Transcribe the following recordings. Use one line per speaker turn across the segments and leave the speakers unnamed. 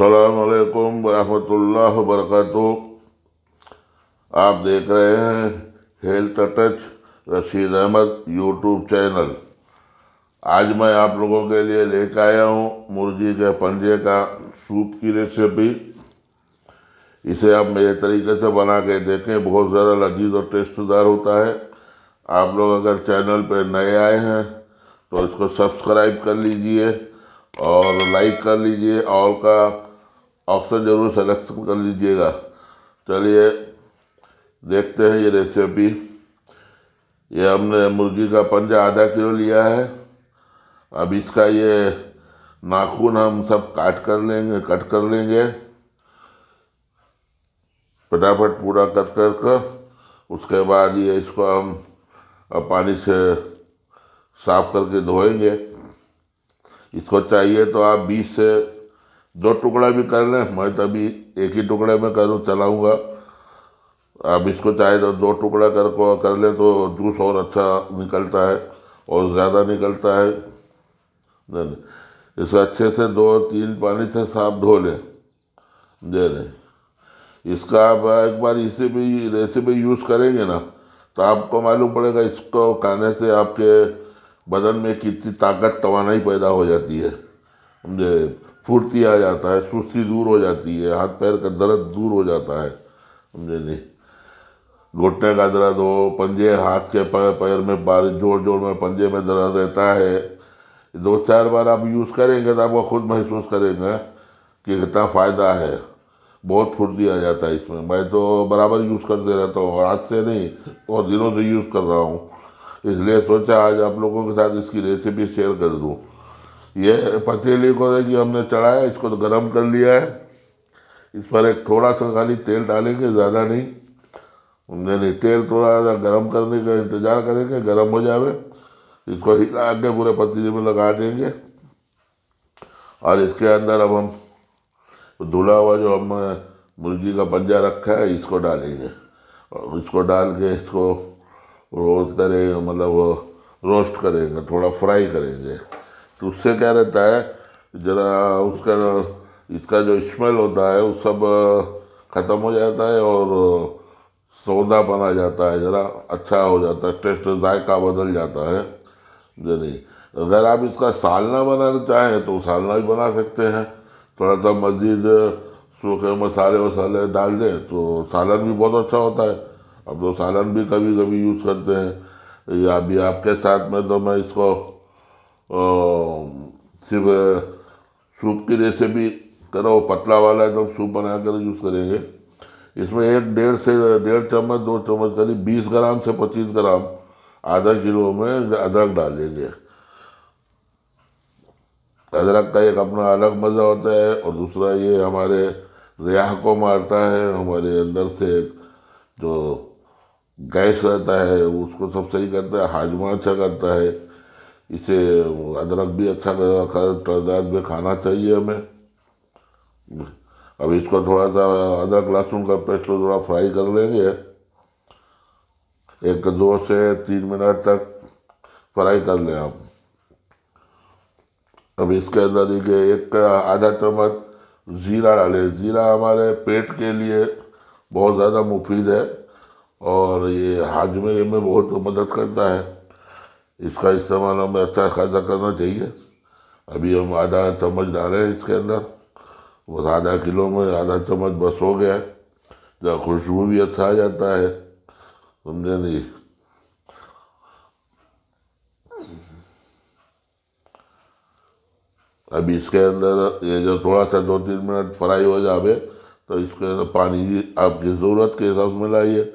असलकम वरहमल्ला वरक आप देख रहे हैं health touch Rashid Ahmad YouTube channel आज मैं आप लोगों के लिए लेकर आया हूँ मुर्गी के पंजे का सूप की रेसिपी इसे आप मेरे तरीके से बना के देखें बहुत ज़्यादा लजीज और टेस्टदार होता है आप लोग अगर चैनल पर नए आए हैं तो इसको सब्सक्राइब कर लीजिए और लाइक कर लीजिए और का ऑप्शन ज़रूर सेलेक्ट कर लीजिएगा चलिए देखते हैं ये रेसिपी ये हमने मुर्गी का पंजा आधा किलो लिया है अब इसका ये नाखून हम सब काट कर लेंगे कट कर लेंगे फटाफट पूरा कट कर कर उसके बाद ये इसको हम पानी से साफ करके धोएंगे इसको चाहिए तो आप बीस से दो टुकड़ा भी कर लें मैं तभी तो एक ही टुकड़े में करूँ चलाऊँगा अब इसको चाहे तो दो टुकड़ा कर को कर लें तो जूस और अच्छा निकलता है और ज़्यादा निकलता है नहीं इसे अच्छे से दो तीन पानी से साफ धो लें दे रहे इसका आप एक बार इसी भी रेसिपी यूज़ करेंगे ना तो आपको मालूम पड़ेगा इसको खाने से आपके बदन में कितनी ताकत तोानाई पैदा हो जाती है समझे फुर्ती आ जाता है सुस्ती दूर हो जाती है हाथ पैर का दर्द दूर हो जाता है समझे नहीं घुटने का दर्द हो पंजे हाथ के पैर पैर में बारिश जोर जोर में पंजे में दर्द रहता है दो चार बार आप यूज़ करेंगे तो आपको खुद महसूस करेंगे कि कितना फ़ायदा है बहुत फुर्ती आ जाता है इसमें मैं तो बराबर यूज़ करते रहता हूँ और आज से नहीं और दिनों से यूज़ कर रहा हूँ इसलिए सोचा आज आप लोगों के साथ इसकी रेसिपी शेयर कर दूँ ये पतीली को देखिए हमने चढ़ाया इसको तो गर्म कर लिया है इस पर एक थोड़ा सा खाली तेल डालेंगे ज़्यादा नहीं नहीं तेल थोड़ा ज़्यादा गर्म करने का इंतज़ार करेंगे गर्म हो जाए इसको हिला के पूरे पतीली में लगा देंगे और इसके अंदर अब हम धुला हुआ जो हम मुर्गी का पंजा रखा है इसको डालेंगे और इसको डाल के इसको रोस्ट करेंगे मतलब रोस्ट करेंगे थोड़ा फ्राई करेंगे तो उससे क्या रहता है जरा उसका इसका जो स्मेल होता है वो सब ख़त्म हो जाता है और सौदा बना जाता है ज़रा अच्छा हो जाता है टेस्ट जायका बदल जाता है जरिए अगर आप इसका सालना बनाना चाहें तो सालना भी बना सकते हैं थोड़ा सा मज़ीद सूखे मसाले वसाले डाल दें तो सालन भी बहुत अच्छा होता है अब तो सालन भी कभी कभी यूज़ करते हैं या अभी आपके साथ में तो मैं इसको सिर्फ सूप की रेसिपी करो पतला वाला है तो सूप बना कर यूज़ करेंगे इसमें एक डेढ़ से डेढ़ चम्मच दो चम्मच करीब बीस ग्राम से पच्चीस ग्राम आधा किलो में अदरक डालेंगे अदरक का एक अपना अलग मज़ा होता है और दूसरा ये हमारे रेह को मारता है हमारे अंदर से जो गैस रहता है उसको सब सही करता है हाजमा अच्छा करता है इसे अदरक भी अच्छा तादाद में खाना चाहिए हमें अब इसको थोड़ा सा अदरक लहसुन का पेस्ट थोड़ा फ्राई कर लेंगे एक दो से तीन मिनट तक फ्राई कर लें आप अब इसके अंदर देखिए एक आधा चम्मच ज़ीरा डालें ज़ीरा हमारे पेट के लिए बहुत ज़्यादा मुफीद है और ये हाजमे में बहुत मदद करता है इसका इस्तेमाल हमें अच्छा खासा करना चाहिए अभी हम आधा चम्मच डालें इसके अंदर बस आधा किलो में आधा चम्मच बस हो गया जहाँ खुशबू भी अच्छा आ जाता है समझे नहीं अभी इसके अंदर ये जो थोड़ा सा दो तीन मिनट फ्राई हो जावे तो इसके अंदर पानी आपकी ज़रूरत के हिसाब से मिलाइए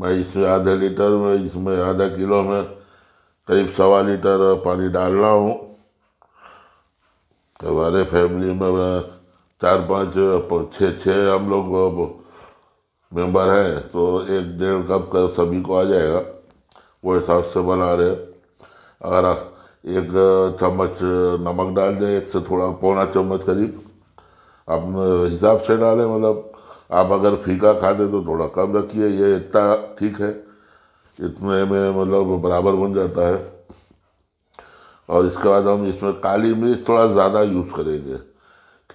मैं इसमें आधा लीटर में इसमें आधा किलो में करीब सवा लीटर पानी डालना हूँ हमारे फैमिली में चार पाँच छः छः हम लोग मेंबर हैं तो एक डेढ़ कप का सभी को आ जाएगा वो हिसाब से बना रहे अगर एक चम्मच नमक डाल दें एक से थोड़ा पौना चम्मच करीब आप हिसाब से डालें मतलब आप अगर फीका खा दें तो थोड़ा कम रखिए ये इतना ठीक है इतने में मतलब बराबर बन जाता है और इसके बाद हम इसमें काली मिर्च थोड़ा ज़्यादा यूज़ करेंगे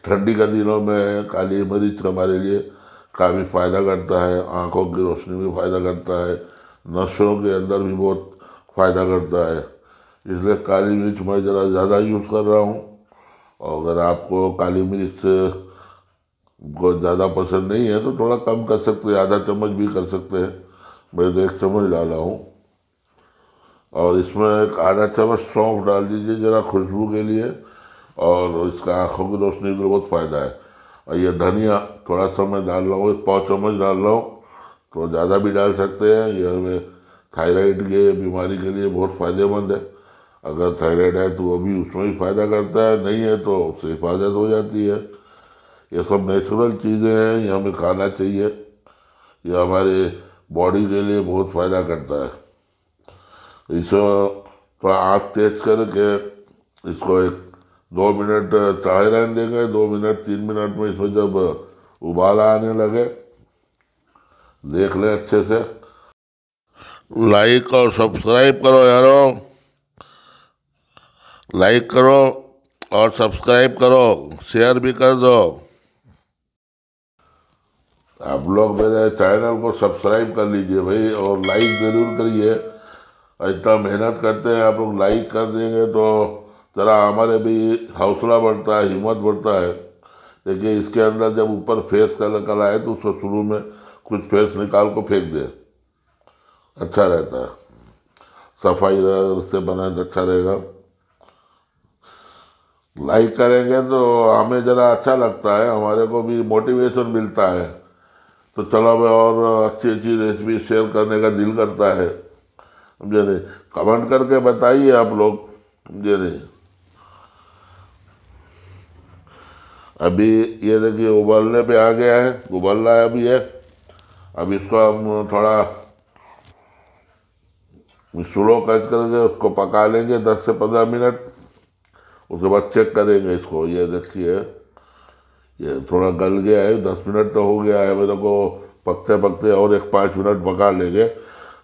ठंडी के दिनों में काली मिर्च हमारे लिए काफ़ी फ़ायदा करता है आँखों की रोशनी में फ़ायदा करता है नशों के अंदर भी बहुत फ़ायदा करता है इसलिए काली मिर्च मैं ज़रा ज़्यादा यूज़ कर रहा हूँ और अगर आपको काली मिर्च को ज़्यादा पसंद नहीं है तो थोड़ा कम कर सकते हैं आधा चम्मच भी कर सकते हैं मैं देख चम्मच डाला हूँ और इसमें एक आधा चम्मच सौंफ डाल दीजिए ज़रा खुशबू के लिए और इसका आँखों की रोशनी के लिए बहुत फ़ायदा है और यह धनिया थोड़ा सा मैं डाल रहा हूँ एक पाँच चम्मच डाल रहा हूँ तो ज़्यादा भी डाल सकते हैं यह हमें थायराइड के बीमारी के लिए बहुत फ़ायदेमंद है अगर थायराइड है तो अभी उसमें भी फ़ायदा करता है नहीं है तो उससे हिफाजत हो जाती है ये सब नेचुरल चीज़ें हैं ये हमें खाना चाहिए यह हमारे बॉडी के लिए बहुत फ़ायदा करता है इसको थोड़ा आँच तेज करके इसको एक दो मिनट चढ़ाए रहने देंगे दो मिनट तीन मिनट में इसमें जब उबाल आने लगे देख लें अच्छे से लाइक और सब्सक्राइब करो यारो लाइक करो और सब्सक्राइब करो शेयर भी कर दो आप लोग मेरे चैनल को सब्सक्राइब कर लीजिए भाई और लाइक ज़रूर करिए इतना मेहनत करते हैं आप लोग लाइक कर देंगे तो ज़रा हमारे भी हौसला बढ़ता है हिम्मत बढ़ता है देखिए इसके अंदर जब ऊपर फेस का कल आए तो उसको शुरू में कुछ फेस निकाल को फेंक दे अच्छा रहता है सफाई से बनाए तो अच्छा रहेगा लाइक करेंगे तो हमें ज़रा अच्छा लगता है हमारे को भी मोटिवेशन मिलता है तो चलो मैं और अच्छी अच्छी रेसिपी शेयर करने का दिल करता है समझे नहीं कमेंट करके बताइए आप लोग समझे नहीं अभी ये देखिए उबलने पे आ गया है उबल रहा है अभी ये अब इसको हम थोड़ा स्लो कच करके उसको पका लेंगे दस से पंद्रह मिनट उसके बाद चेक करेंगे इसको ये देखिए ये थोड़ा गल गया है दस मिनट तो हो गया है मेरे को पकते पकते और एक पाँच मिनट पका लेंगे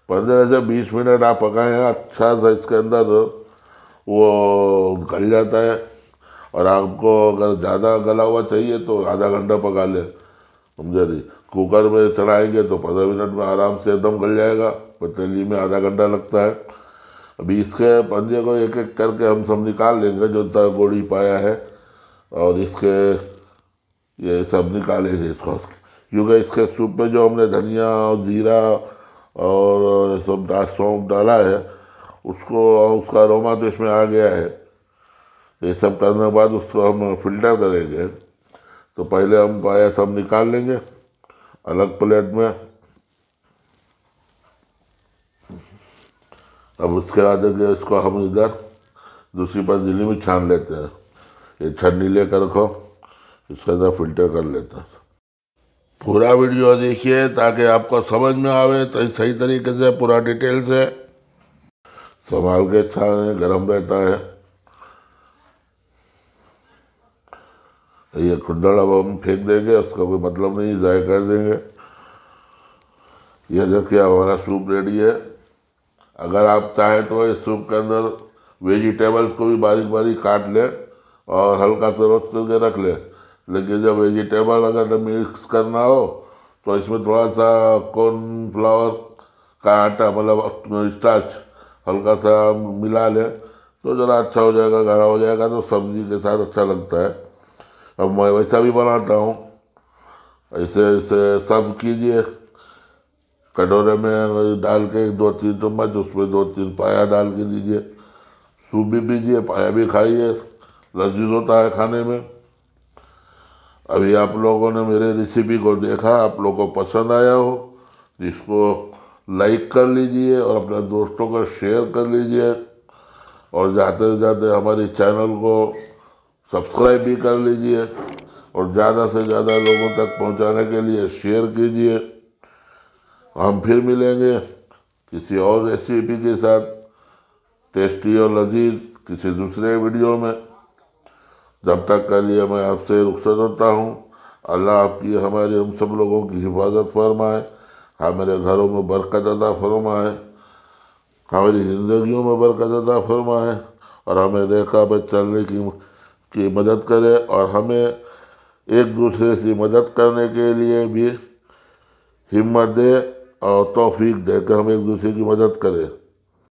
पंद्रह से बीस मिनट आप पकाए अच्छा सा इसके अंदर वो गल जाता है और आपको अगर ज़्यादा गला हुआ चाहिए तो आधा घंटा पका लें समझा नहीं कुकर में चढ़ाएंगे तो पंद्रह मिनट में आराम से एकदम गल जाएगा पतली में आधा घंटा लगता है अभी इसके पंजे को एक एक करके हम सब निकाल लेंगे जो गोड़ी पाया है और इसके ये सब निकाले थे इसको क्योंकि इसके सूप में जो हमने धनिया और जीरा और सब सौंप डाला है उसको उसका रोमा तो इसमें आ गया है ये सब करने के बाद उसको हम फिल्टर करेंगे तो पहले हम पाया सब निकाल लेंगे अलग प्लेट में अब उसके बाद इसको हम इधर दूसरी दिल्ली में छान लेते हैं ये छन्नी लेकर रखो इसके अंदर फिल्टर कर लेता था पूरा वीडियो देखिए ताकि आपको समझ में आवे तो सही तरीके से पूरा डिटेल से संभाल के छाने अच्छा गर्म रहता है ये कुंडल अब हम फेंक देंगे उसका कोई मतलब नहीं ज़ाय कर देंगे ये देखिए हमारा सूप रेडी है अगर आप चाहें तो इस सूप के अंदर वेजिटेबल्स को भी बारीक बारीक काट लें और हल्का सा रोस्ट करके रख लें लेकिन जब वेजिटेबल अगर मिक्स करना हो तो इसमें थोड़ा सा कॉर्नफ्लावर का आटा मतलब स्टार्च हल्का सा मिला लें तो ज़रा अच्छा हो जाएगा गाढ़ा हो जाएगा तो सब्जी के साथ अच्छा लगता है अब मैं वैसा भी बनाता हूँ ऐसे ऐसे सब कीजिए कटोरे में डाल के दो तीन चम्मच उसमें दो तीन पाया डाल के दीजिए सूप भी पीजिए पाया भी खाइए लजीज होता है खाने में अभी आप लोगों ने मेरे रेसिपी को देखा आप लोगों को पसंद आया हो इसको लाइक कर लीजिए और अपने दोस्तों को शेयर कर लीजिए और जाते जाते हमारे चैनल को सब्सक्राइब भी कर लीजिए और ज़्यादा से ज़्यादा लोगों तक पहुंचाने के लिए शेयर कीजिए हम फिर मिलेंगे किसी और रेसिपी के साथ टेस्टी और लजीज किसी दूसरे वीडियो में जब तक के लिए मैं आपसे रुखसत होता हूँ अल्लाह आपकी हमारे हम सब लोगों की हिफाजत फरमाए हमारे घरों में बरकत अदा फरमाए हमारी ज़िंदगियों में बरकत अदा फरमाए और हमें रेखा पर चलने की की मदद करे और हमें एक दूसरे से मदद करने के लिए भी हिम्मत दे और तोफ़ी दे कि हम एक दूसरे की मदद करें